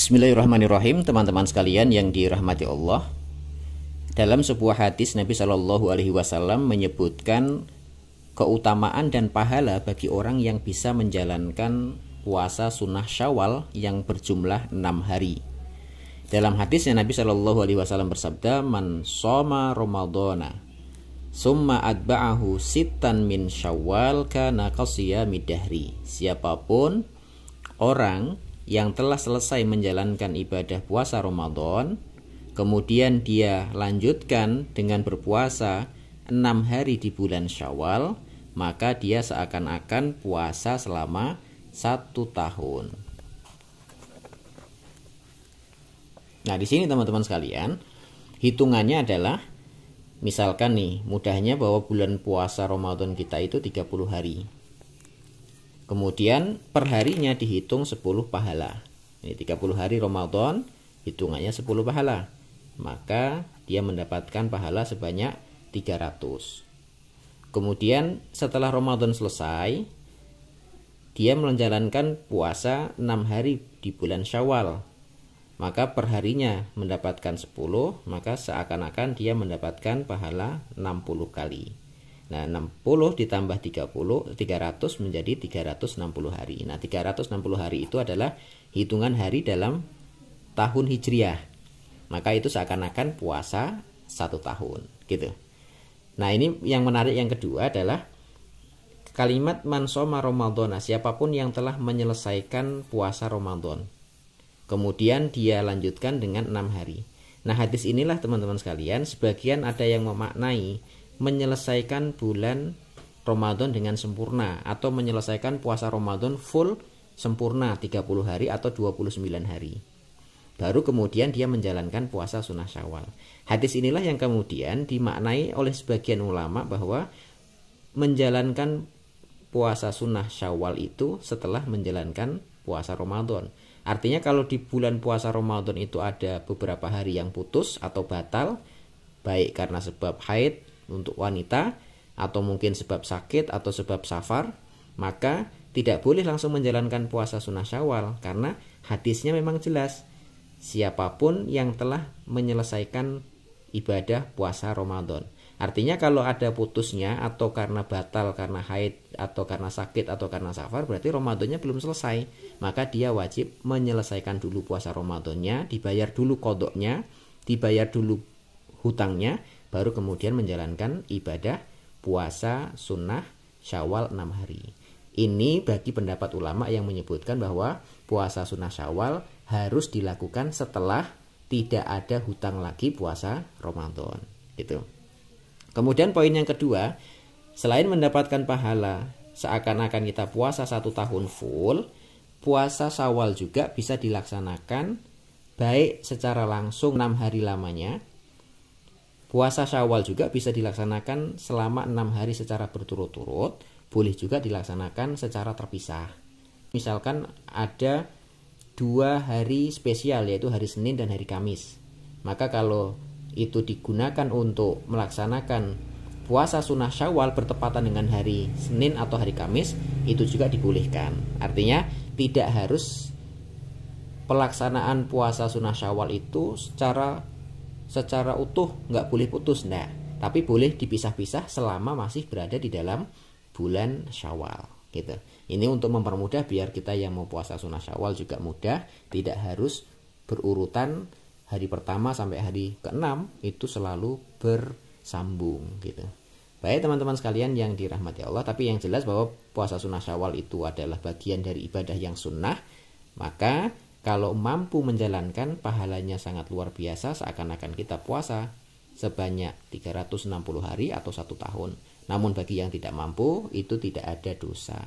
Bismillahirrahmanirrahim, teman-teman sekalian yang dirahmati Allah. Dalam sebuah hadis Nabi Shallallahu alaihi wasallam menyebutkan keutamaan dan pahala bagi orang yang bisa menjalankan puasa sunnah Syawal yang berjumlah enam hari. Dalam hadisnya Nabi Shallallahu alaihi wasallam bersabda, "Man soma romaldona, summa adba'ahu sitan min Syawal kana qasiyamid dahri." Siapapun orang yang telah selesai menjalankan ibadah puasa Ramadan, kemudian dia lanjutkan dengan berpuasa 6 hari di bulan Syawal, maka dia seakan-akan puasa selama satu tahun. Nah, di sini teman-teman sekalian, hitungannya adalah misalkan nih, mudahnya bahwa bulan puasa Ramadan kita itu 30 hari. Kemudian perharinya dihitung 10 pahala. Ini 30 hari Ramadan, hitungannya 10 pahala. Maka dia mendapatkan pahala sebanyak 300. Kemudian setelah Ramadan selesai, dia menjalankan puasa 6 hari di bulan Syawal. Maka perharinya mendapatkan 10, maka seakan-akan dia mendapatkan pahala 60 kali. Nah, 60 ditambah 30, 300 menjadi 360 hari. Nah, 360 hari itu adalah hitungan hari dalam tahun Hijriah. Maka itu seakan-akan puasa satu tahun, gitu. Nah, ini yang menarik yang kedua adalah kalimat mansoma Ramadan, siapapun yang telah menyelesaikan puasa Ramadan. Kemudian dia lanjutkan dengan enam hari. Nah, hadis inilah teman-teman sekalian, sebagian ada yang memaknai menyelesaikan bulan Ramadan dengan sempurna atau menyelesaikan puasa Ramadan full sempurna 30 hari atau 29 hari. Baru kemudian dia menjalankan puasa sunnah syawal. Hadis inilah yang kemudian dimaknai oleh sebagian ulama bahwa menjalankan puasa sunnah syawal itu setelah menjalankan puasa Ramadan. Artinya kalau di bulan puasa Ramadan itu ada beberapa hari yang putus atau batal, baik karena sebab haid, untuk wanita atau mungkin sebab sakit atau sebab safar, maka tidak boleh langsung menjalankan puasa sunnah syawal karena hadisnya memang jelas. Siapapun yang telah menyelesaikan ibadah puasa Ramadan. Artinya kalau ada putusnya atau karena batal, karena haid, atau karena sakit, atau karena safar, berarti Ramadannya belum selesai. Maka dia wajib menyelesaikan dulu puasa Ramadannya, dibayar dulu kodoknya, dibayar dulu hutangnya, baru kemudian menjalankan ibadah puasa sunnah syawal 6 hari. Ini bagi pendapat ulama yang menyebutkan bahwa puasa sunnah syawal harus dilakukan setelah tidak ada hutang lagi puasa Ramadan. Gitu. Kemudian poin yang kedua, selain mendapatkan pahala seakan-akan kita puasa satu tahun full, puasa syawal juga bisa dilaksanakan baik secara langsung 6 hari lamanya Puasa Syawal juga bisa dilaksanakan selama enam hari secara berturut-turut, boleh juga dilaksanakan secara terpisah. Misalkan ada dua hari spesial yaitu hari Senin dan hari Kamis. Maka kalau itu digunakan untuk melaksanakan puasa sunnah Syawal bertepatan dengan hari Senin atau hari Kamis itu juga dibolehkan. Artinya tidak harus pelaksanaan puasa sunnah Syawal itu secara secara utuh nggak boleh putus nah tapi boleh dipisah-pisah selama masih berada di dalam bulan Syawal gitu ini untuk mempermudah biar kita yang mau puasa sunnah Syawal juga mudah tidak harus berurutan hari pertama sampai hari keenam itu selalu bersambung gitu Baik teman-teman sekalian yang dirahmati Allah, tapi yang jelas bahwa puasa sunnah syawal itu adalah bagian dari ibadah yang sunnah, maka kalau mampu menjalankan pahalanya sangat luar biasa seakan-akan kita puasa sebanyak 360 hari atau satu tahun. Namun bagi yang tidak mampu itu tidak ada dosa.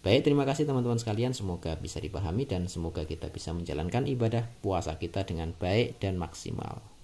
Baik, terima kasih teman-teman sekalian. Semoga bisa dipahami dan semoga kita bisa menjalankan ibadah puasa kita dengan baik dan maksimal.